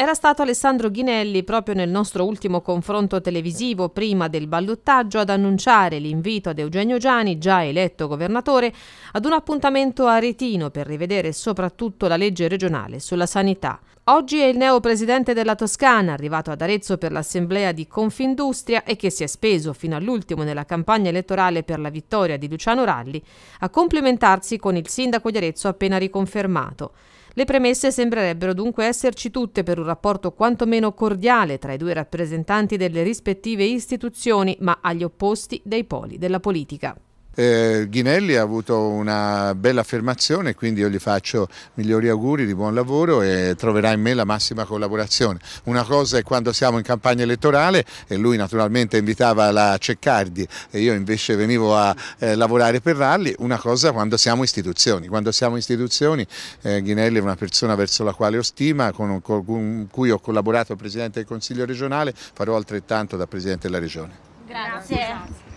Era stato Alessandro Ghinelli proprio nel nostro ultimo confronto televisivo prima del ballottaggio ad annunciare l'invito ad Eugenio Giani, già eletto governatore, ad un appuntamento a Retino per rivedere soprattutto la legge regionale sulla sanità. Oggi è il neo presidente della Toscana, arrivato ad Arezzo per l'assemblea di Confindustria e che si è speso fino all'ultimo nella campagna elettorale per la vittoria di Luciano Ralli, a complimentarsi con il sindaco di Arezzo appena riconfermato. Le premesse sembrerebbero dunque esserci tutte per un rapporto quantomeno cordiale tra i due rappresentanti delle rispettive istituzioni, ma agli opposti dei poli della politica. Eh, Ghinelli ha avuto una bella affermazione, quindi io gli faccio migliori auguri di buon lavoro e troverà in me la massima collaborazione. Una cosa è quando siamo in campagna elettorale e lui naturalmente invitava la Ceccardi e io invece venivo a eh, lavorare per Ralli, una cosa quando siamo istituzioni. Quando siamo istituzioni eh, Ghinelli è una persona verso la quale ho stima, con, con cui ho collaborato al Presidente del Consiglio regionale, farò altrettanto da Presidente della Regione. Grazie. Grazie.